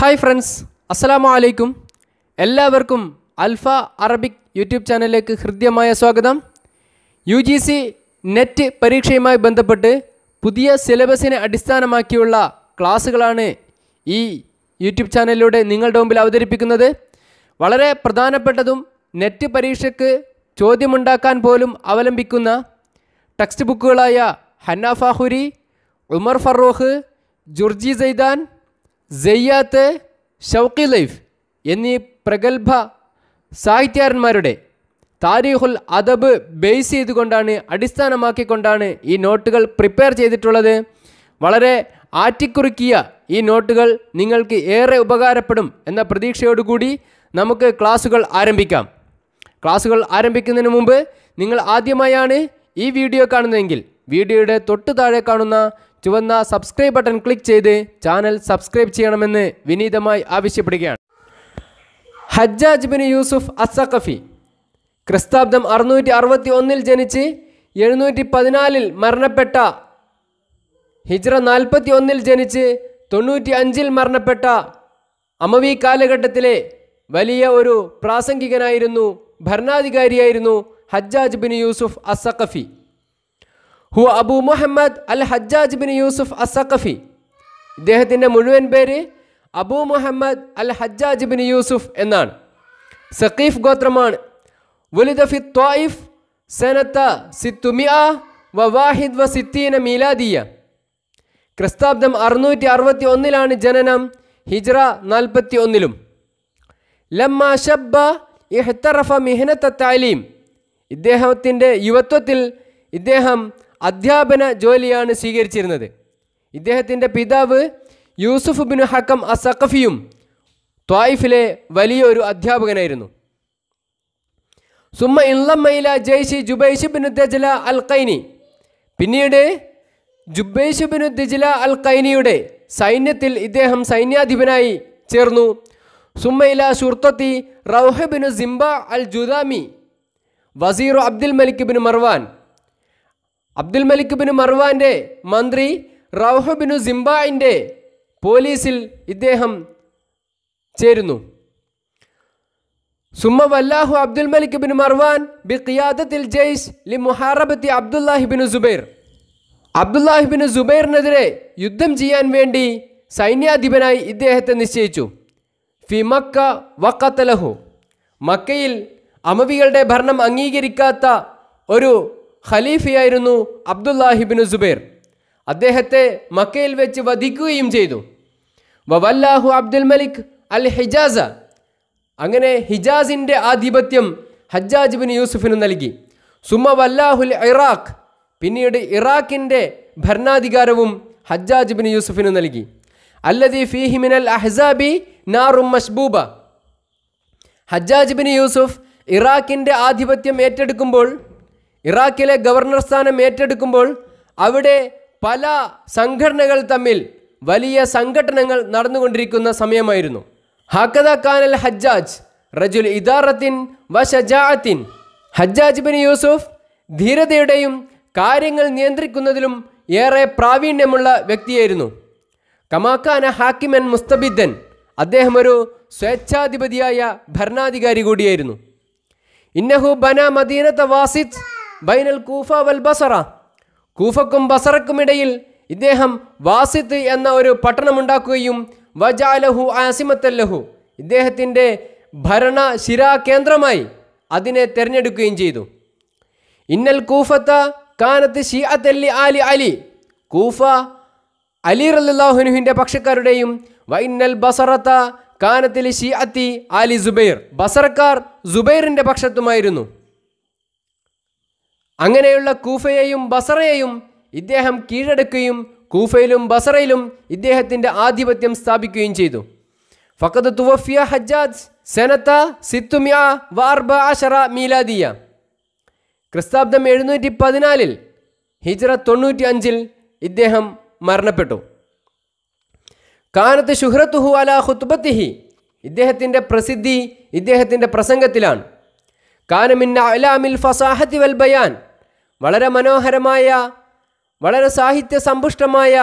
hi friends അസ്സലാമു അലൈക്കും എല്ലാവർക്കും അൽഫ അറബിക് യൂട്യൂബ് ചാനലിലേക്ക് ഹൃദ്യമായ സ്വാഗതം യു ജി സി നെറ്റ് പരീക്ഷയുമായി ബന്ധപ്പെട്ട് പുതിയ സിലബസിനെ അടിസ്ഥാനമാക്കിയുള്ള ക്ലാസ്സുകളാണ് ഈ യൂട്യൂബ് ചാനലിലൂടെ നിങ്ങളുടെ മുമ്പിൽ അവതരിപ്പിക്കുന്നത് വളരെ പ്രധാനപ്പെട്ടതും നെറ്റ് പരീക്ഷയ്ക്ക് ചോദ്യമുണ്ടാക്കാൻ പോലും അവലംബിക്കുന്ന ടെക്സ്റ്റ് ബുക്കുകളായ Hanna Fakhuri Umar Farrukh Jurji Zaidan Zayyat Shawqi ലൈഫ് എന്നീ പ്രഗത്ഭ സാഹിത്യകാരന്മാരുടെ താരീഖുൽ അദബ് ബേസ് ചെയ്തുകൊണ്ടാണ് അടിസ്ഥാനമാക്കിക്കൊണ്ടാണ് ഈ നോട്ടുകൾ പ്രിപ്പയർ ചെയ്തിട്ടുള്ളത് വളരെ ആറ്റിക്കുറുക്കിയ ഈ നോട്ടുകൾ നിങ്ങൾക്ക് ഏറെ ഉപകാരപ്പെടും എന്ന പ്രതീക്ഷയോടുകൂടി നമുക്ക് ക്ലാസ്സുകൾ ആരംഭിക്കാം ക്ലാസ്സുകൾ ആരംഭിക്കുന്നതിന് മുമ്പ് നിങ്ങൾ ആദ്യമായാണ് ഈ വീഡിയോ കാണുന്നതെങ്കിൽ വീഡിയോയുടെ തൊട്ട് താഴെ കാണുന്ന ചുവന്ന സബ്സ്ക്രൈബ് ബട്ടൺ ക്ലിക്ക് ചെയ്ത് ചാനൽ സബ്സ്ക്രൈബ് ചെയ്യണമെന്ന് വിനീതമായി ആവശ്യപ്പെടുകയാണ് ഹജ്ജാജ് ബിൻ യൂസുഫ് അസഖഫി ക്രിസ്താബ്ദം അറുന്നൂറ്റി അറുപത്തി ഒന്നിൽ ജനിച്ച് എഴുന്നൂറ്റി പതിനാലിൽ മരണപ്പെട്ട ഹിജ്ര നാൽപ്പത്തി ഒന്നിൽ ജനിച്ച് തൊണ്ണൂറ്റി അഞ്ചിൽ മരണപ്പെട്ട അമവി കാലഘട്ടത്തിലെ വലിയ ഒരു പ്രാസംഗികനായിരുന്നു ഭരണാധികാരിയായിരുന്നു ഹജ്ജാജ് ബിൻ യൂസുഫ് അസഖഫി ഹു Abu Muhammad al Hajjaj bin Yusuf Al Thaqafi ഇദ്ദേഹത്തിൻ്റെ മുഴുവൻ പേര് Abu Muhammad al Hajjaj bin Yusuf എന്നാണ് സഖീഫ് ഗോത്രമാണ് വലുദഫി ത്വായിഫ് സനത്ത സിത്തുമി വ വാഹിദ് വ സിത്തീന മീലാദിയ ക്രിസ്താബ്ദം അറുന്നൂറ്റി അറുപത്തി ഒന്നിലാണ് ജനനം ഹിജ്റ നാൽപ്പത്തി ഒന്നിലും ലമ്മ ഷബ്ബ ഇഹ്തറഫ മിഹ്നത്ത താലീം ഇദ്ദേഹത്തിൻ്റെ യുവത്വത്തിൽ ഇദ്ദേഹം അധ്യാപന ജോലിയാണ് സ്വീകരിച്ചിരുന്നത് ഇദ്ദേഹത്തിൻ്റെ പിതാവ് യൂസുഫ് ബിൻ ഹക്കം അസഖഫിയും ത്വായിഫിലെ വലിയൊരു അധ്യാപകനായിരുന്നു സുമ ഇള്ളമ്മയില ജയ്ഷി ജുബൈഷ് ബിൻ ദജല അൽ കൈനി പിന്നീട് ജുബൈഷ് ബിൻ ദജല അൽ കൈനിയുടെ സൈന്യത്തിൽ ഇദ്ദേഹം സൈന്യാധിപനായി ചേർന്നു സുമ്മയില ഷുർത്തത്തി റൗഹബിനു സിംബ അൽ ജുദാമി വസീറു Abdul Malik bin Marwan Abdul Malik bin മർവാന്റെ മന്ത്രി റൗഹ ബിനു സിംബായിൻ്റെ പോലീസിൽ ഇദ്ദേഹം ചേരുന്നു സുമ വല്ലാഹു അബ്ദുൽ മലിക് ബിൻ മർവാൻ ബി ഖിയാദത്തിൽ ജെയ്സ് ലി മുഹാറബത്തി Abdullahi bin Zubair Abdullahi bin സുബൈറിനെതിരെ യുദ്ധം ചെയ്യാൻ വേണ്ടി സൈന്യാധിപനായി ഇദ്ദേഹത്തെ നിശ്ചയിച്ചു ഫിമക്ക വക്കത്തലഹു മക്കയിൽ അമവികളുടെ ഭരണം അംഗീകരിക്കാത്ത ഒരു ഖലീഫയായിരുന്നു അബ്ദുല്ലാഹിബിന് സുബൈർ അദ്ദേഹത്തെ മക്കയിൽ വെച്ച് വധിക്കുകയും ചെയ്തു വവല്ലാഹു അബ്ദുൽ മലിക് അൽ ഹിജാസ അങ്ങനെ ഹിജാസിൻ്റെ ആധിപത്യം ഹജ്ജാജ് ബിൻ യൂസുഫിന് നൽകി സുമ വല്ലാഹുൽ ഇറാഖ് പിന്നീട് ഇറാഖിൻ്റെ ഭരണാധികാരവും ഹജ്ജാജ് ബിൻ യൂസുഫിന് നൽകി അല്ലദി ഫിഹിമിനൽ അഹ്സാബി നാറും മഷ്ബൂബ ഹജ്ജാജ് ബിൻ യൂസുഫ് ഇറാഖിൻ്റെ ആധിപത്യം ഏറ്റെടുക്കുമ്പോൾ ഇറാഖിലെ ഗവർണർ സ്ഥാനം ഏറ്റെടുക്കുമ്പോൾ അവിടെ പല സംഘടനകൾ തമ്മിൽ വലിയ സംഘടനകൾ നടന്നുകൊണ്ടിരിക്കുന്ന സമയമായിരുന്നു ഹക്കദ ഖാനൽ ഹജ്ജാജ് റജുൽ ഇദാറത്തിൻ വ ഹജ്ജാജ് ബിൻ യൂസുഫ് ധീരതയുടെയും കാര്യങ്ങൾ നിയന്ത്രിക്കുന്നതിലും ഏറെ പ്രാവീണ്യമുള്ള വ്യക്തിയായിരുന്നു കമാക്കാന ഹാക്കിമൻ മുസ്തബിദ്ദൻ അദ്ദേഹം ഒരു സ്വേച്ഛാധിപതിയായ ഭരണാധികാരി കൂടിയായിരുന്നു ഇന്നഹു ബന മദീനത്ത വാസിദ് ബൈനൽ കൂഫ വൽ ബസറ കൂഫക്കും ബസറക്കും ഇടയിൽ ഇദ്ദേഹം വാസിത്ത് എന്ന ഒരു പട്ടണമുണ്ടാക്കുകയും വജാലഹു ആസിമത്തല്ലഹു ഇദ്ദേഹത്തിൻ്റെ ഭരണ ശിരാ കേന്ദ്രമായി അതിനെ തിരഞ്ഞെടുക്കുകയും ചെയ്തു ഇന്നൽ കൂഫത്ത കാനത്ത് ഷിഅത്തല്ലി അലി അലി കൂഫ അലി റല്ലാഹുനുഹിൻ്റെ പക്ഷക്കാരുടെയും വൈന്നൽ ബസറത്ത കാനത്തിൽ ഷിഅത്തി ആലി സുബൈർ ബസറക്കാർ സുബൈറിൻ്റെ പക്ഷത്തുമായിരുന്നു അങ്ങനെയുള്ള കൂഫയെയും ബസറയെയും ഇദ്ദേഹം കീഴടക്കുകയും കൂഫയിലും ബസറയിലും ഇദ്ദേഹത്തിൻ്റെ ആധിപത്യം സ്ഥാപിക്കുകയും ചെയ്തു ഫക്കത് തുവഫിയ ഹജ്ജാജ് സെനത്ത സിത്തുമിയ വാർബ അഷറ മീലാദിയ ക്രിസ്താബ്ദം എഴുന്നൂറ്റി പതിനാലിൽ ഹിജ്ര തൊണ്ണൂറ്റി അഞ്ചിൽ ഇദ്ദേഹം മരണപ്പെട്ടു കാനത്ത് ഷുഹ്രത്തുഹു അല ഹുത്ബത്തിഹി ഇദ്ദേഹത്തിൻ്റെ പ്രസിദ്ധി ഇദ്ദേഹത്തിൻ്റെ പ്രസംഗത്തിലാണ് കാനമിൻ അലാമിൽ ഫസാഹത്തി വൽ ബയാൻ വളരെ മനോഹരമായ വളരെ സാഹിത്യ സമ്പുഷ്ടമായ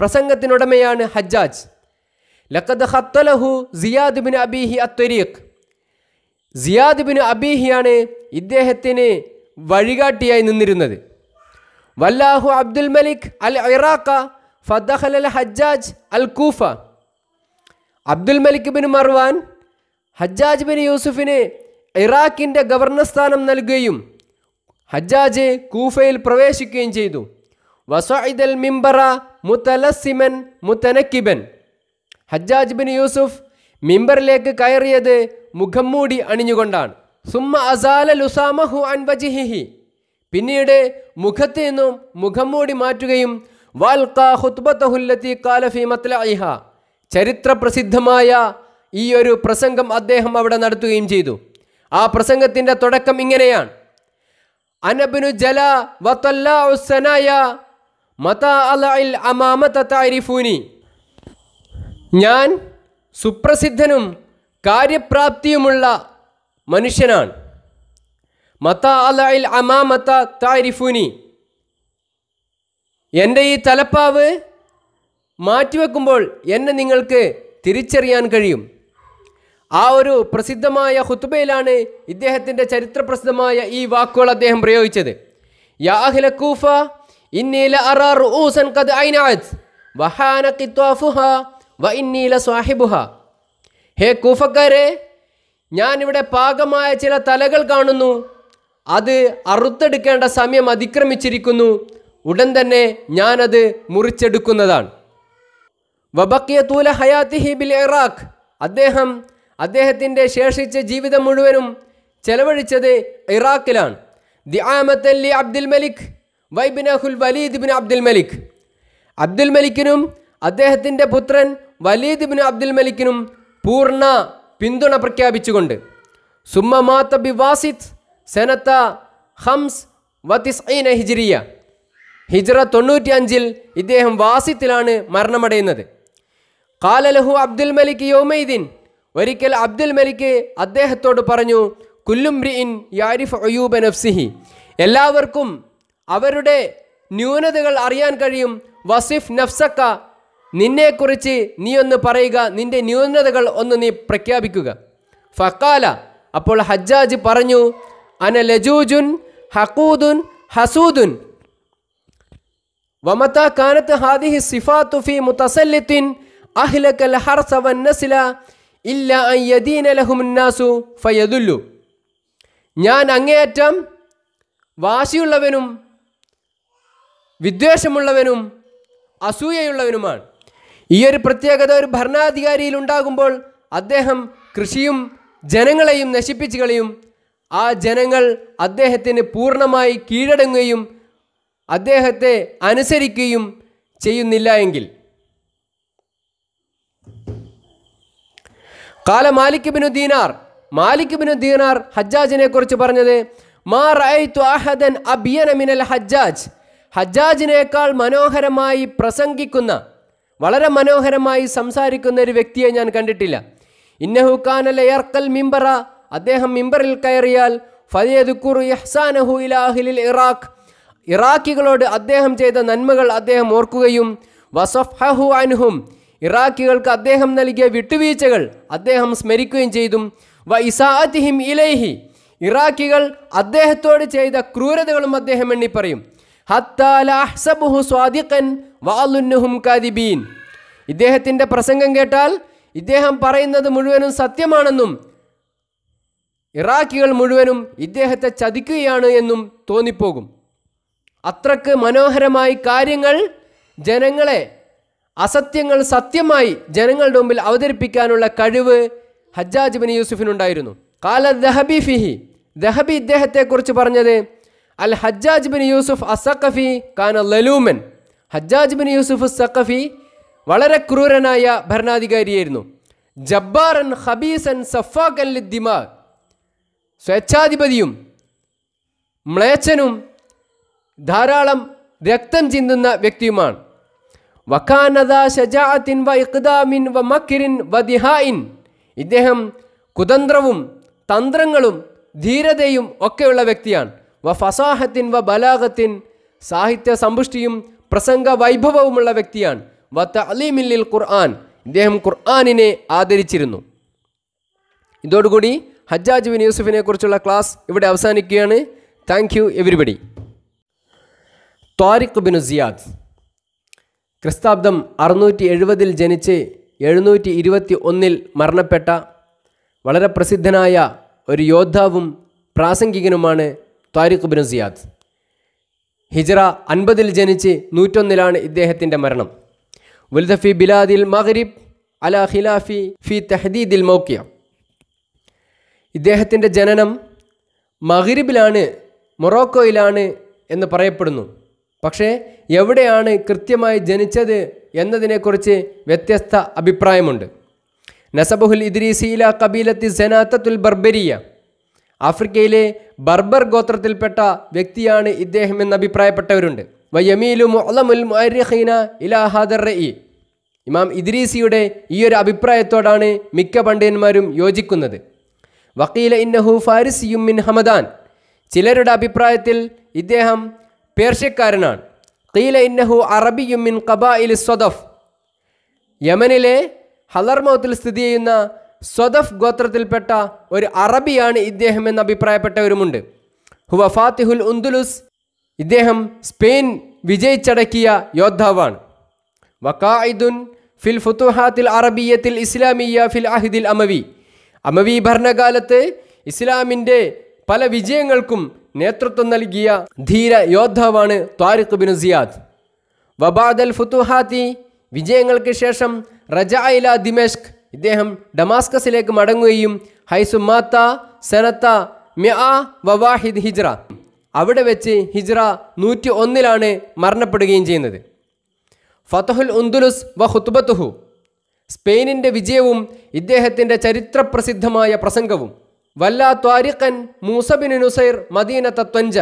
പ്രസംഗത്തിനുടമയാണ് ഹജ്ജാജ് ലക്കത് ഹത്തലഹു സിയാദ് ബിൻ അബീഹി അത്വരീഖ് സിയാദ് ബിൻ അബീഹിയാണ് ഇദ്ദേഹത്തിന് വഴികാട്ടിയായി നിന്നിരുന്നത് വല്ലാഹു അബ്ദുൽ മലിക് അൽ ഇറാഖ ഫദഹൽ അൽ ഹജ്ജാജ് അൽ കൂഫ Abdul Malik bin Marwan Hajjaj bin യൂസുഫിന് ഇറാഖിൻ്റെ ഗവർണർ സ്ഥാനം നൽകുകയും ഹജ്ജാജെ കൂഫയിൽ പ്രവേശിക്കുകയും ചെയ്തു വസൈദൽ മിംബറ മുത്തലസിമൻ മുത്തനക്കിബൻ ഹജ്ജാജ് ബിൻ യൂസുഫ് മിംബറിലേക്ക് കയറിയത് മുഖം മൂടി അണിഞ്ഞുകൊണ്ടാണ് സുമ അസാല ലുസാമഹു അൻവജിഹിഹി പിന്നീട് മുഖത്തു നിന്നും മുഖം മൂടി മാറ്റുകയും ചരിത്ര പ്രസിദ്ധമായ ഈ ഒരു പ്രസംഗം അദ്ദേഹം അവിടെ നടത്തുകയും ചെയ്തു ആ പ്രസംഗത്തിൻ്റെ തുടക്കം ഇങ്ങനെയാണ് അനബിനു ജല വത്തല്ലായ മത അലയിൽ ഞാൻ സുപ്രസിദ്ധനും കാര്യപ്രാപ്തിയുമുള്ള മനുഷ്യനാണ് മത അലയിൽ അമാമത്ത താരിഫൂനി എൻ്റെ ഈ തലപ്പാവ് മാറ്റിവെക്കുമ്പോൾ എന്നെ നിങ്ങൾക്ക് തിരിച്ചറിയാൻ കഴിയും ആ ഒരു പ്രസിദ്ധമായ ഹുത്തുബയിലാണ് ഇദ്ദേഹത്തിൻ്റെ ചരിത്രപ്രസിദ്ധമായ ഈ വാക്കുകൾ അദ്ദേഹം പ്രയോഗിച്ചത് യാ കൂഫ വഹാന ഹേ കൂഫക്കാരെ ഞാനിവിടെ പാകമായ ചില തലകൾ കാണുന്നു അത് അറുത്തെടുക്കേണ്ട സമയം അതിക്രമിച്ചിരിക്കുന്നു ഉടൻ തന്നെ ഞാനത് മുറിച്ചെടുക്കുന്നതാണ് വബക്കിയ തൂല ഹയാത്തിഹി ബിൽ ഇറാഖ് അദ്ദേഹം അദ്ദേഹത്തിൻ്റെ ശേഷിച്ച ജീവിതം മുഴുവനും ചെലവഴിച്ചത് ഇറാഖിലാണ് ദി ആമത്തല്ലി അബ്ദുൽ മലിക് വൈബിനഹുൽ Walid bin Abdul Malik Abdul മലിക്കിനും അദ്ദേഹത്തിൻ്റെ പുത്രൻ വലീദ് ബിൻ അബ്ദുൽ മലിക്കിനും പൂർണ്ണ പിന്തുണ പ്രഖ്യാപിച്ചുകൊണ്ട് സുമ്മ മാത്ത ബി വാസിത്ത് സെനത്ത ഹംസ് വത്തിസ് ഐന ഹിജിരിയ ഹിജ്ര തൊണ്ണൂറ്റി അഞ്ചിൽ ഇദ്ദേഹം വാസിത്തിലാണ് മരണമടയുന്നത് കാലലഹു അബ്ദുൽ മലിക് യോമൈദീൻ ഒരിക്കൽ അബ്ദുൽ മലിക്ക് അദ്ദേഹത്തോട് പറഞ്ഞു കുല്ലുംബ്രിഇൻ യാരിഫ് അയൂബ നഫ്സിഹി എല്ലാവർക്കും അവരുടെ ന്യൂനതകൾ അറിയാൻ കഴിയും വസിഫ് നഫ്സക്ക നിന്നെക്കുറിച്ച് നീ ഒന്ന് പറയുക നിന്റെ ന്യൂനതകൾ ഒന്ന് നീ പ്രഖ്യാപിക്കുക ഫക്കാല അപ്പോൾ ഹജ്ജാജ് പറഞ്ഞു അന ലജൂജുൻ ഹക്കൂദുൻ ഹസൂദുൻ വമത കാനത്ത് ഹാദിഹി തുഫി മുത്തസല്ലിത്തിൻ അഹ്ലക്കൽ ഹർസവൻ നസില ഇല്ല യദീന ലഹുമുന്നാസു ഫയദുല്ലു ഞാൻ അങ്ങേയറ്റം വാശിയുള്ളവനും വിദ്വേഷമുള്ളവനും അസൂയയുള്ളവനുമാണ് ഈ ഒരു പ്രത്യേകത ഒരു ഭരണാധികാരിയിൽ ഉണ്ടാകുമ്പോൾ അദ്ദേഹം കൃഷിയും ജനങ്ങളെയും നശിപ്പിച്ചു കളയും ആ ജനങ്ങൾ അദ്ദേഹത്തിന് പൂർണ്ണമായി കീഴടങ്ങുകയും അദ്ദേഹത്തെ അനുസരിക്കുകയും ചെയ്യുന്നില്ല എങ്കിൽ കാല മാലിക് ബിനു ദീനാർ മാലിക് ബിനു ദീനാർ ഹജ്ജാജിനെ കുറിച്ച് പറഞ്ഞത് മാ റഅയ്തു അഹദൻ മിനൽ ഹജ്ജാജ് ഹജ്ജാജിനേക്കാൾ മനോഹരമായി പ്രസംഗിക്കുന്ന വളരെ മനോഹരമായി സംസാരിക്കുന്ന ഒരു വ്യക്തിയെ ഞാൻ കണ്ടിട്ടില്ല ഇന്നഹു കാനല എയർക്കൽ മിമ്പറ അദ്ദേഹം മിമ്പറിൽ കയറിയാൽ ഫലിയദുക്കുറു യഹ്സാനഹു ഇലാഹിലിൽ ഇറാഖ് ഇറാഖികളോട് അദ്ദേഹം ചെയ്ത നന്മകൾ അദ്ദേഹം ഓർക്കുകയും വസഫ്ഹു അൻഹും ഇറാഖികൾക്ക് അദ്ദേഹം നൽകിയ വിട്ടുവീഴ്ചകൾ അദ്ദേഹം സ്മരിക്കുകയും ചെയ്തു വ ഇസാഅത്തിഹിം ഇറാഖികൾ അദ്ദേഹത്തോട് ചെയ്ത ക്രൂരതകളും അദ്ദേഹം എണ്ണി പറയും ഹത്താലഹ്സബുഹു സ്വാദിഖൻ വാലുന്നുഹും കാദിബീൻ ഇദ്ദേഹത്തിൻ്റെ പ്രസംഗം കേട്ടാൽ ഇദ്ദേഹം പറയുന്നത് മുഴുവനും സത്യമാണെന്നും ഇറാഖികൾ മുഴുവനും ഇദ്ദേഹത്തെ ചതിക്കുകയാണ് എന്നും തോന്നിപ്പോകും അത്രക്ക് മനോഹരമായി കാര്യങ്ങൾ ജനങ്ങളെ അസത്യങ്ങൾ സത്യമായി ജനങ്ങളുടെ മുമ്പിൽ അവതരിപ്പിക്കാനുള്ള കഴിവ് ഹജ്ജാജ് ബിൻ യൂസുഫിനുണ്ടായിരുന്നു കാല ദഹബി ഫിഹി ദഹബി ഇദ്ദേഹത്തെക്കുറിച്ച് പറഞ്ഞത് അൽ ഹജ്ജാജ് ബിൻ യൂസുഫ് അസഖഫി കാന ലലൂമൻ ഹജ്ജാജ് ബിൻ യൂസുഫ് സഖഫി വളരെ ക്രൂരനായ ഭരണാധികാരിയായിരുന്നു ജബ്ബാറൻ ഹബീസൻ സഫാഖൻ ലിദ്ദിമാ സ്വേച്ഛാധിപതിയും മ്ലേച്ഛനും ധാരാളം രക്തം ചിന്തുന്ന വ്യക്തിയുമാണ് വ വ വ ഇദ്ദേഹം കുതന്ത്രവും തന്ത്രങ്ങളും ധീരതയും ഒക്കെയുള്ള വ്യക്തിയാണ് വ ഫസാഹത്തിൻ വ ബലാഗത്തിൻ സാഹിത്യ സമ്പുഷ്ടിയും പ്രസംഗ വൈഭവവുമുള്ള വ്യക്തിയാണ് വ തലീമില്ലിൽ ഖുർആൻ ഇദ്ദേഹം ഖുർആാനിനെ ആദരിച്ചിരുന്നു ഇതോടുകൂടി ഹജ്ജാജ് ബിൻ യൂസുഫിനെ കുറിച്ചുള്ള ക്ലാസ് ഇവിടെ അവസാനിക്കുകയാണ് thank you everybody Tariq bin Ziyad ക്രിസ്താബ്ദം അറുന്നൂറ്റി എഴുപതിൽ ജനിച്ച് എഴുന്നൂറ്റി ഇരുപത്തി ഒന്നിൽ മരണപ്പെട്ട വളരെ പ്രസിദ്ധനായ ഒരു യോദ്ധാവും പ്രാസംഗികനുമാണ് താരിഖ് ബിൻ സിയാദ് ഹിജറ അൻപതിൽ ജനിച്ച് നൂറ്റൊന്നിലാണ് ഇദ്ദേഹത്തിൻ്റെ മരണം വുൽദഫി ബിലാദിൽ മഹരിബ് അല ഖിലാഫി ഫി തഹദീദിൽ മൗക്കിയ ഇദ്ദേഹത്തിൻ്റെ ജനനം മഹരിബിലാണ് മൊറോക്കോയിലാണ് എന്ന് പറയപ്പെടുന്നു പക്ഷേ എവിടെയാണ് കൃത്യമായി ജനിച്ചത് എന്നതിനെക്കുറിച്ച് വ്യത്യസ്ത അഭിപ്രായമുണ്ട് നസബുഹുൽ ഇദ്രീസീല കബീലത്തി സെനാത്തുൽ ബർബരിയ ആഫ്രിക്കയിലെ ബർബർ ഗോത്രത്തിൽപ്പെട്ട വ്യക്തിയാണ് ഇദ്ദേഹം എന്ന് അഭിപ്രായപ്പെട്ടവരുണ്ട് വയമീലു മുഅലമുൽ മുഅരിഖീന ഇലാ ഹാദർ ഇമാം ഇദ്രീസിയുടെ ഈ ഒരു അഭിപ്രായത്തോടാണ് മിക്ക പണ്ഡിതന്മാരും യോജിക്കുന്നത് വക്കീല ഇന്നഹു ഫാരിസിയും മിൻ ഹമദാൻ ചിലരുടെ അഭിപ്രായത്തിൽ ഇദ്ദേഹം പേർഷ്യക്കാരനാണ് തീല ഇന്നഹു അറബിയുമിൻ ഇൽ സ്വദഫ് യമനിലെ ഹലർമൗത്തിൽ സ്ഥിതി ചെയ്യുന്ന സ്വദഫ് ഗോത്രത്തിൽപ്പെട്ട ഒരു അറബിയാണ് ഇദ്ദേഹം എന്ന് അഭിപ്രായപ്പെട്ടവരുമുണ്ട് ഹുവ ഫാത്തിഹുൽ ഉന്ദുലുസ് ഇദ്ദേഹം സ്പെയിൻ വിജയിച്ചടക്കിയ യോദ്ധാവാണ് വക്കായിദുൻ ഫിൽ ഫുത്തുഹാത്തിൽ അറബിയത്തിൽ ഇസ്ലാമിയ ഫിൽ അഹിദിൽ അമവി അമവി ഭരണകാലത്ത് ഇസ്ലാമിൻ്റെ പല വിജയങ്ങൾക്കും നേതൃത്വം നൽകിയ ധീര യോദ്ധാവാണ് ത്വാരിഖ് ബിൻ സിയാദ് വബാദൽ ഫുത്തുഹാത്തി വിജയങ്ങൾക്ക് ശേഷം റജായില ദിമേഷ്ക് ഇദ്ദേഹം ഡമാസ്കസിലേക്ക് മടങ്ങുകയും മാത്ത സനത്ത മിആ വവാഹിദ് ഹിജ്ര അവിടെ വെച്ച് ഹിജ്ര നൂറ്റി ഒന്നിലാണ് മരണപ്പെടുകയും ചെയ്യുന്നത് ഫതഹുൽ ഉന്ദുലുസ് വ ഹുത്ബത്തുഹു സ്പെയിനിൻ്റെ വിജയവും ഇദ്ദേഹത്തിൻ്റെ ചരിത്രപ്രസിദ്ധമായ പ്രസംഗവും വല്ലാ ത്വാരിഖൻ മൂസബിൻ നുസൈർ മദീനത്ത ത്വഞ്ച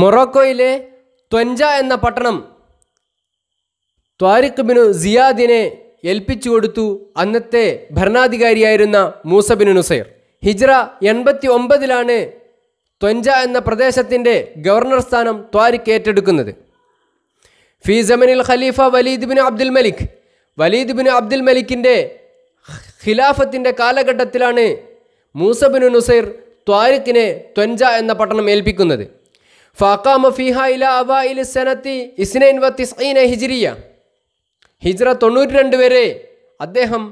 മൊറോക്കോയിലെ ത്വഞ്ച എന്ന പട്ടണം ത്വാരിഖ് ബിനു സിയാദിനെ ഏൽപ്പിച്ചു കൊടുത്തു അന്നത്തെ ഭരണാധികാരിയായിരുന്ന മൂസബിൻ നുസൈർ ഹിജ്ര എൺപത്തി ഒമ്പതിലാണ് ത്വഞ്ച എന്ന പ്രദേശത്തിൻ്റെ ഗവർണർ സ്ഥാനം ത്വാരിഖ് ഏറ്റെടുക്കുന്നത് ഫി ഖലീഫ വലീദ് ബിൻ അബ്ദുൽ മലിക് വലീദ് ബിൻ അബ്ദുൽ മലിക്കിൻ്റെ ഖിലാഫത്തിൻ്റെ കാലഘട്ടത്തിലാണ് മൂസബിൻ നുസൈർ ത്വാരിഖിനെ ത്വൻജ എന്ന പട്ടണം ഏൽപ്പിക്കുന്നത് ഫാക്കാമ ഫിഹ ഇല അവാഇൽ സനത്തി ഇസ്നൈൻ വ തിസ്ഈന ഹിജിരിയ ഹിജ്ര തൊണ്ണൂറ്റി രണ്ട് വരെ അദ്ദേഹം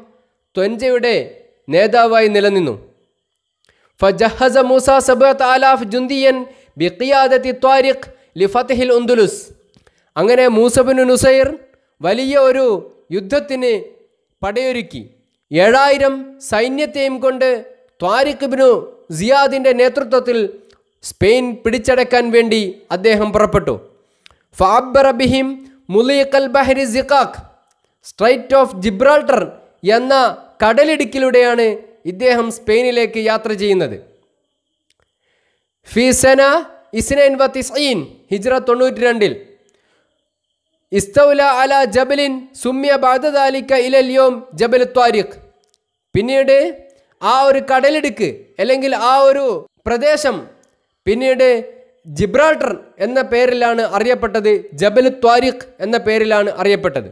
ത്വൻജയുടെ നേതാവായി നിലനിന്നു ഫജഹസ മൂസ സബത്ത് ആലാഫ് ജുന്തിയൻ ബിഖിയാദത്തി ത്വാരിഖ് ലിഫത്തഹിൽ ഉന്ദുലുസ് അങ്ങനെ മൂസബിൻ നുസൈർ വലിയ ഒരു യുദ്ധത്തിന് പടയൊരുക്കി ഏഴായിരം സൈന്യത്തെയും കൊണ്ട് ത്വാരിഖ് ബിനു സിയാദിൻ്റെ നേതൃത്വത്തിൽ സ്പെയിൻ പിടിച്ചടക്കാൻ വേണ്ടി അദ്ദേഹം പുറപ്പെട്ടു ഫാബറബിഹിം മുലീഖൽ ബഹരി സിഖാഖ് സ്ട്രൈറ്റ് ഓഫ് ജിബ്രാൾട്ടർ എന്ന കടലിടുക്കിലൂടെയാണ് ഇദ്ദേഹം സ്പെയിനിലേക്ക് യാത്ര ചെയ്യുന്നത് ഫീസന ഇസ്നൈൻ വ ഹിജ്ര തൊണ്ണൂറ്റി രണ്ടിൽ ഇസ്തൗല അല ജബലിൻ സുമ്യ ബാദദാലിക്ക യോം ജബൽ ത്വാരിഖ് പിന്നീട് ആ ഒരു കടലിടുക്ക് അല്ലെങ്കിൽ ആ ഒരു പ്രദേശം പിന്നീട് ജിബ്രാൾട്ടർ എന്ന പേരിലാണ് അറിയപ്പെട്ടത് ജബൽ ത്വാരിഖ് എന്ന പേരിലാണ് അറിയപ്പെട്ടത്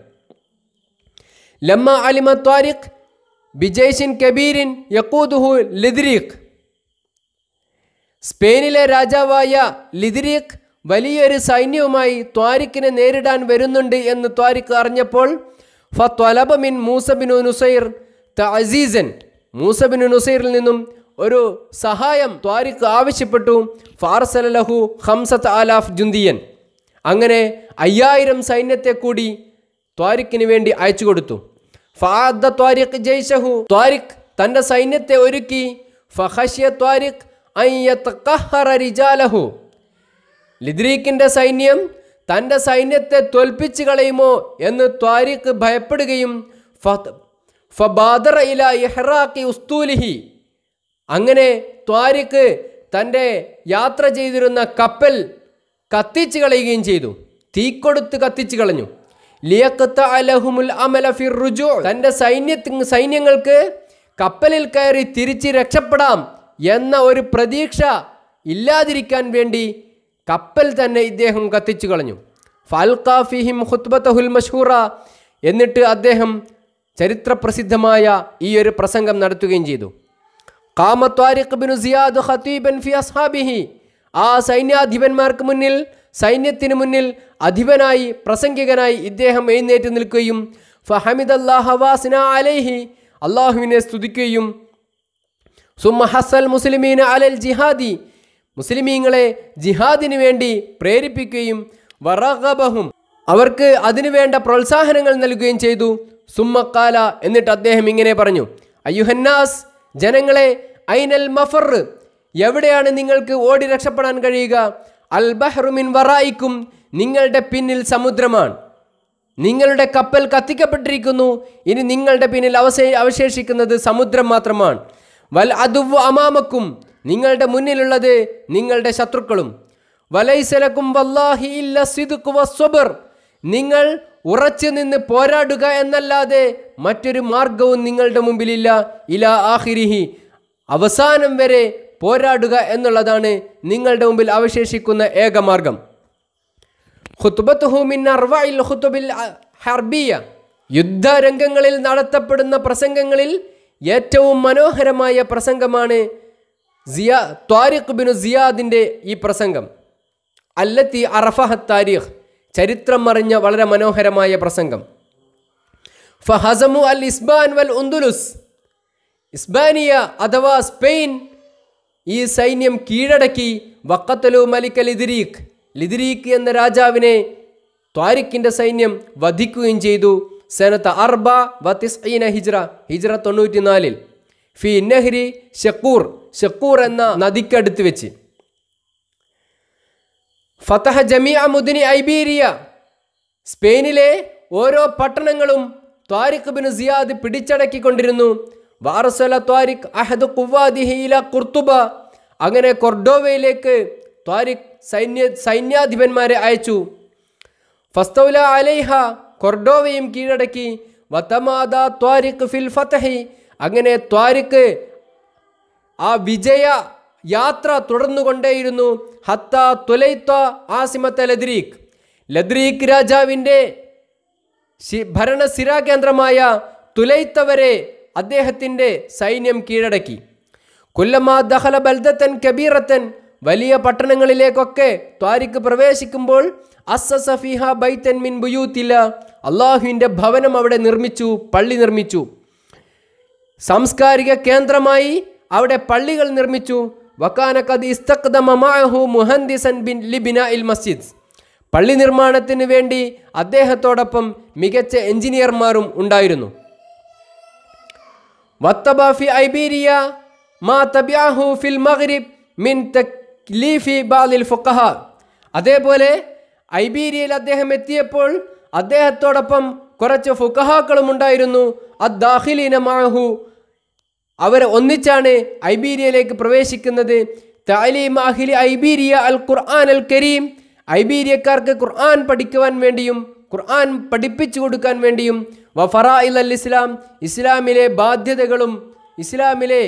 ലമ്മ അലിമ ത്വാരിഖ് ബിജയ്സിൻ കബീരിൻ യക്കൂദുഹു ലിദ്രീഖ് സ്പെയിനിലെ രാജാവായ ലിദ്രീഖ് വലിയൊരു സൈന്യവുമായി ത്വാരിഖിനെ നേരിടാൻ വരുന്നുണ്ട് എന്ന് ത്വാരിഖ് അറിഞ്ഞപ്പോൾ ഫ ത്വലബ മിൻ മൂസബിൻ നുസൈർ ത അസീസൻ മൂസബിൻ നുസൈറിൽ നിന്നും ഒരു സഹായം ത്വാരിഖ് ആവശ്യപ്പെട്ടു ഫാർസലഹു ഹംസത്ത് അലാഫ് ജുന്തിയൻ അങ്ങനെ അയ്യായിരം സൈന്യത്തെ കൂടി ത്വാരിഖിന് വേണ്ടി അയച്ചു കൊടുത്തു ഫാദ് ത്വാരിഖ് ജയ്ഷഹു ത്വാരിഖ് തൻ്റെ സൈന്യത്തെ ഒരുക്കി ഫഹഷ്യ ത്വാരിഖ് ലിദ്രീഖിൻ്റെ സൈന്യം തൻ്റെ സൈന്യത്തെ തോൽപ്പിച്ചു കളയുമോ എന്ന് ത്വാരിഖ് ഭയപ്പെടുകയും ഫബാദർ ഇല ഇഹ്റാഖി ഉസ്തൂലിഹി അങ്ങനെ ത്വാരിക്ക് തൻ്റെ യാത്ര ചെയ്തിരുന്ന കപ്പൽ കത്തിച്ച് കളയുകയും ചെയ്തു തീക്കൊടുത്ത് കത്തിച്ച് കളഞ്ഞു ലിയക്കത്ത് അലഹുമുൽ അമല ഫിർ റുജു തൻ്റെ സൈന്യ സൈന്യങ്ങൾക്ക് കപ്പലിൽ കയറി തിരിച്ച് രക്ഷപ്പെടാം എന്ന ഒരു പ്രതീക്ഷ ഇല്ലാതിരിക്കാൻ വേണ്ടി കപ്പൽ തന്നെ ഇദ്ദേഹം കത്തിച്ചു കളഞ്ഞു ഫാൽഖാഫിഹിം ഹുത്ബത്തഹുൽ മഷൂറ എന്നിട്ട് അദ്ദേഹം ചരിത്രപ്രസിദ്ധമായ ഈ ഒരു പ്രസംഗം നടത്തുകയും ചെയ്തു കാമ ബിനു സിയാദ് ഹത്തീബൻ ഫി അസ്ഹാബിഹി ആ സൈന്യാധിപന്മാർക്ക് മുന്നിൽ സൈന്യത്തിന് മുന്നിൽ അധിപനായി പ്രസംഗികനായി ഇദ്ദേഹം എഴുന്നേറ്റ് നിൽക്കുകയും ഫഹമിദ് അള്ളാഹവാസിന അലൈഹി അള്ളാഹുവിനെ സ്തുതിക്കുകയും സുമ ഹസൽ മുസ്ലിമീൻ അലൽ ജിഹാദി മുസ്ലിമീങ്ങളെ ജിഹാദിന് വേണ്ടി പ്രേരിപ്പിക്കുകയും വറഹബഹും അവർക്ക് അതിനുവേണ്ട പ്രോത്സാഹനങ്ങൾ നൽകുകയും ചെയ്തു സുമ്മക്കാല എന്നിട്ട് അദ്ദേഹം ഇങ്ങനെ പറഞ്ഞു അയ്യുഹന്നാസ് ജനങ്ങളെ ഐനൽ മഫർ എവിടെയാണ് നിങ്ങൾക്ക് ഓടി രക്ഷപ്പെടാൻ കഴിയുക അൽ ബഹ്റുമിൻ വറായിക്കും നിങ്ങളുടെ പിന്നിൽ സമുദ്രമാണ് നിങ്ങളുടെ കപ്പൽ കത്തിക്കപ്പെട്ടിരിക്കുന്നു ഇനി നിങ്ങളുടെ പിന്നിൽ അവശേ അവശേഷിക്കുന്നത് സമുദ്രം മാത്രമാണ് വൽ അതുവ് അമാമക്കും നിങ്ങളുടെ മുന്നിലുള്ളത് നിങ്ങളുടെ ശത്രുക്കളും വലൈസലക്കും വല്ലാഹി ഇല്ല സിദുക്കുവ സ്വബർ നിങ്ങൾ ഉറച്ചു നിന്ന് പോരാടുക എന്നല്ലാതെ മറ്റൊരു മാർഗവും നിങ്ങളുടെ മുമ്പിലില്ല ഇല ആഹിരിഹി അവസാനം വരെ പോരാടുക എന്നുള്ളതാണ് നിങ്ങളുടെ മുമ്പിൽ അവശേഷിക്കുന്ന ഏക മാർഗം ഹർബിയ യുദ്ധരംഗങ്ങളിൽ നടത്തപ്പെടുന്ന പ്രസംഗങ്ങളിൽ ഏറ്റവും മനോഹരമായ പ്രസംഗമാണ് സിയാ ത്വാരിഖ് ബിനു സിയാദിൻ്റെ ഈ പ്രസംഗം അല്ലത്തി അറഫഹ താരിഖ് ചരിത്രം അറിഞ്ഞ വളരെ മനോഹരമായ പ്രസംഗം ഫഹസമു അൽ ഇസ്ബാൻ വൽ ഉന്ദുലുസ് ഇസ്ബാനിയ അഥവാ സ്പെയിൻ ഈ സൈന്യം കീഴടക്കി വക്കത്തലു മലിക്ക ലിദിരീഖ് ലിദിരീഖ് എന്ന രാജാവിനെ ത്വാരിഖിൻ്റെ സൈന്യം വധിക്കുകയും ചെയ്തു സനത്ത അർബ വത്തിസ്ഈന ഹിജ്ര ഹിജ്ര തൊണ്ണൂറ്റിനാലിൽ ഫി നെഹ്രി ഷക്കൂർ ഷക്കൂർ എന്ന നദിക്കടുത്ത് വെച്ച് ഫതഹ ജമിയ മുദിനി ഐബീരിയ സ്പെയിനിലെ ഓരോ പട്ടണങ്ങളും ത്വാരിഖ് ബിൻ സിയാദ് പിടിച്ചടക്കിക്കൊണ്ടിരുന്നു വാറസല ത്വാരിഖ് അഹദ് കുവാദിഹിയില കുർത്തുബ അങ്ങനെ കൊർഡോവയിലേക്ക് ത്വാരിഖ് സൈന്യ സൈന്യാധിപന്മാരെ അയച്ചു ഫസ്തൗല അലൈഹ കൊർഡോവയും കീഴടക്കി വത്തമാദ ത്വാരിഖ് ഫിൽ ഫതഹി അങ്ങനെ ത്വാരിഖ് ആ വിജയ യാത്ര തുടർന്നുകൊണ്ടേയിരുന്നു ഹത്ത തുലൈത്ത ആസിമത്ത ലദ്രീഖ് ലദ്രീഖ് രാജാവിൻ്റെ ഭരണ കേന്ദ്രമായ തുലൈത്ത വരെ അദ്ദേഹത്തിൻ്റെ സൈന്യം കീഴടക്കി കൊല്ലമാ ദഹല ബൽദത്തൻ കബീറത്തൻ വലിയ പട്ടണങ്ങളിലേക്കൊക്കെ ത്വാരിക്ക് പ്രവേശിക്കുമ്പോൾ അസഫിഹ ബൈത്തൻ മിൻ ബുയൂത്തില്ല അള്ളാഹുവിൻ്റെ ഭവനം അവിടെ നിർമ്മിച്ചു പള്ളി നിർമ്മിച്ചു സാംസ്കാരിക കേന്ദ്രമായി അവിടെ പള്ളികൾ നിർമ്മിച്ചു മുഹന്ദിസൻ മസ്ജിദ് പള്ളി നിർമ്മാണത്തിന് വേണ്ടി അദ്ദേഹത്തോടൊപ്പം മികച്ച എഞ്ചിനീയർമാരും ഉണ്ടായിരുന്നു ഐബീരിയ ഫിൽ മഗ്രിബ് മിൻ തക്ലീഫി അതേപോലെ ഐബീരിയയിൽ അദ്ദേഹം എത്തിയപ്പോൾ അദ്ദേഹത്തോടൊപ്പം കുറച്ച് ഫുക്കഹാക്കളും ഉണ്ടായിരുന്നു അദ്ദാഹിലീന മാഹു അവർ ഒന്നിച്ചാണ് ഐബീരിയയിലേക്ക് പ്രവേശിക്കുന്നത് താലീം അഹിലി ഐബീരിയ അൽ ഖുർആൻ അൽ കരീം ഐബീരിയക്കാർക്ക് ഖുർആൻ പഠിക്കുവാൻ വേണ്ടിയും ഖുർആൻ പഠിപ്പിച്ചു കൊടുക്കാൻ വേണ്ടിയും വഫറ ഇൽ അൽ ഇസ്ലാം ഇസ്ലാമിലെ ബാധ്യതകളും ഇസ്ലാമിലെ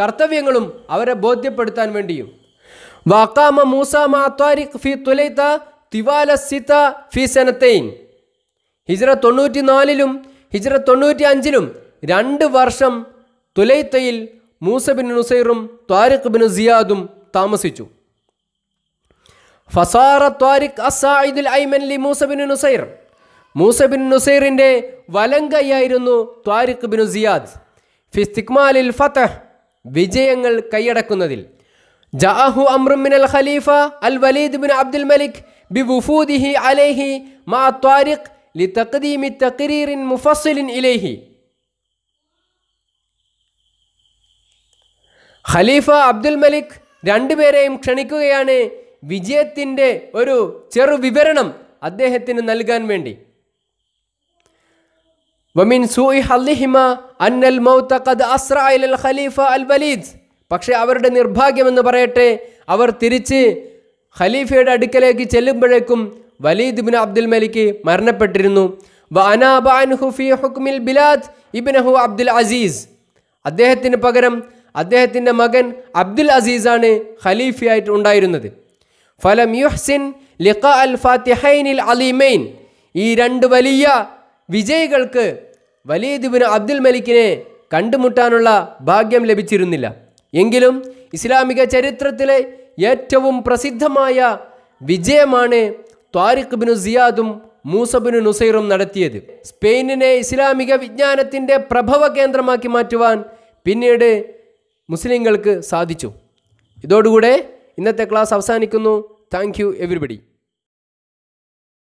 കർത്തവ്യങ്ങളും അവരെ ബോധ്യപ്പെടുത്താൻ വേണ്ടിയും വാക്കാമ മൂസ മാത്വാരിഖ് ഫി തുലൈത്ത തിവാലസിത്ത ഫി സനത്തൈൻ ഹിജ്ര തൊണ്ണൂറ്റി നാലിലും ഹിജ്ര തൊണ്ണൂറ്റി അഞ്ചിലും രണ്ട് വർഷം തുലൈത്തയിൽ മൂസ ബിൻ നുസൈറും ത്വാരിഖ് ബിൻ സിയാദും താമസിച്ചു ഫസാറ ത്വാരിഖ് അസായിദുൽ ഐമൻ ലി Musa bin Nusair Musa bin നുസൈറിൻ്റെ വലങ്കയായിരുന്നു ത്വാരിഖ് ബിൻ സിയാദ് ഫിസ്തിക്മാലിൽ ഫതഹ് വിജയങ്ങൾ കൈയടക്കുന്നതിൽ ജാഹു അൽ ഖലീഫ അൽ വലീദ് ബിൻ അബ്ദുൽ മലിക് ബി വുഫൂദിഹി അലേഹി മാ ത്വാരിഖ് لتقديم تقرير مفصل ഇലേഹി ഖലീഫ അബ്ദുൽ മലിക് രണ്ടുപേരെയും ക്ഷണിക്കുകയാണ് വിജയത്തിൻ്റെ ഒരു ചെറു വിവരണം അദ്ദേഹത്തിന് നൽകാൻ വേണ്ടി വമിൻ സൂയി ഹല്ലിഹിമ അന്നൽ ഖദ് ഖലീഫ അൽ വലീദ് പക്ഷേ അവരുടെ നിർഭാഗ്യമെന്ന് പറയട്ടെ അവർ തിരിച്ച് ഖലീഫയുടെ അടുക്കലേക്ക് ചെല്ലുമ്പോഴേക്കും വലീദ് ബിൻ അബ്ദുൽ മലിക്ക് മരണപ്പെട്ടിരുന്നു ബിലാദ് ഇബ്നഹു അബ്ദുൽ അസീസ് അദ്ദേഹത്തിന് പകരം അദ്ദേഹത്തിൻ്റെ മകൻ അബ്ദുൽ അസീസാണ് ഖലീഫയായിട്ട് ഉണ്ടായിരുന്നത് ഫലം യുഹ്സിൻ ലിഖ അൽ ഫാത്തിഹൈനിൽ അലിമൈൻ ഈ രണ്ട് വലിയ വിജയികൾക്ക് വലിയദിബിന് അബ്ദുൽ മലിക്കിനെ കണ്ടുമുട്ടാനുള്ള ഭാഗ്യം ലഭിച്ചിരുന്നില്ല എങ്കിലും ഇസ്ലാമിക ചരിത്രത്തിലെ ഏറ്റവും പ്രസിദ്ധമായ വിജയമാണ് ത്വാരിഖ് ബിനു സിയാദും മൂസബിനു നുസൈറും നടത്തിയത് സ്പെയിനിനെ ഇസ്ലാമിക വിജ്ഞാനത്തിൻ്റെ പ്രഭവ കേന്ദ്രമാക്കി മാറ്റുവാൻ പിന്നീട് മുസ്ലിങ്ങൾക്ക് സാധിച്ചു ഇതോടുകൂടെ ഇന്നത്തെ ക്ലാസ് അവസാനിക്കുന്നു താങ്ക് യു